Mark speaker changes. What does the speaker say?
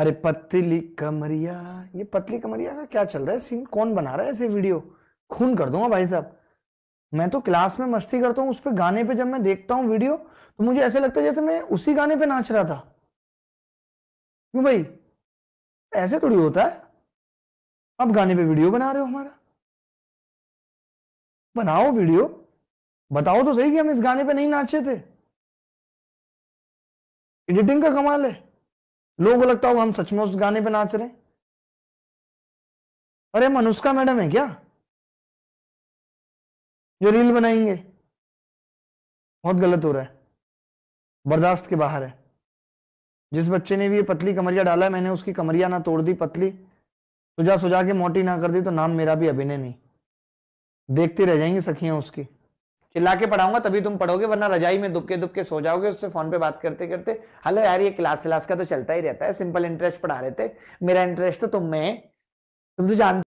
Speaker 1: अरे पतली कमरिया ये पतली कमरिया का क्या चल रहा है सीन कौन बना रहा है ऐसे वीडियो खून कर दूंगा भाई साहब मैं तो क्लास में मस्ती करता हूँ उस पर गाने पे जब मैं देखता हूँ वीडियो तो मुझे ऐसे लगता है जैसे मैं उसी गाने पे नाच रहा था
Speaker 2: क्यों भाई ऐसे थोड़ी होता है आप गाने पे वीडियो बना रहे हो हमारा बनाओ वीडियो बताओ तो सही कि हम इस गाने पे नहीं नाचे थे एडिटिंग का कमाल है लोगों को लगता होगा हम सच में उस गाने पे नाच रहे हैं अरे हम अनुष्का मैडम है क्या जो रील बनाएंगे बहुत गलत हो रहा है बर्दाश्त के बाहर है जिस बच्चे ने भी ये पतली
Speaker 1: कमरिया डाला है मैंने उसकी कमरिया ना तोड़ दी पतली सुझा सुझा के मोटी ना कर दी तो नाम मेरा भी अभिनय नहीं देखती रह जाएंगी सखियां उसकी
Speaker 3: चिल्ला के पढ़ाऊंगा तभी तुम पढ़ोगे वरना रजाई में दुबके दुबके सो जाओगे उससे फोन पे बात करते करते हेलो यार ये क्लास क्लास का तो चलता ही रहता है सिंपल इंटरेस्ट पढ़ा रहे थे मेरा इंटरेस्ट तो तुम में तुम तो जानते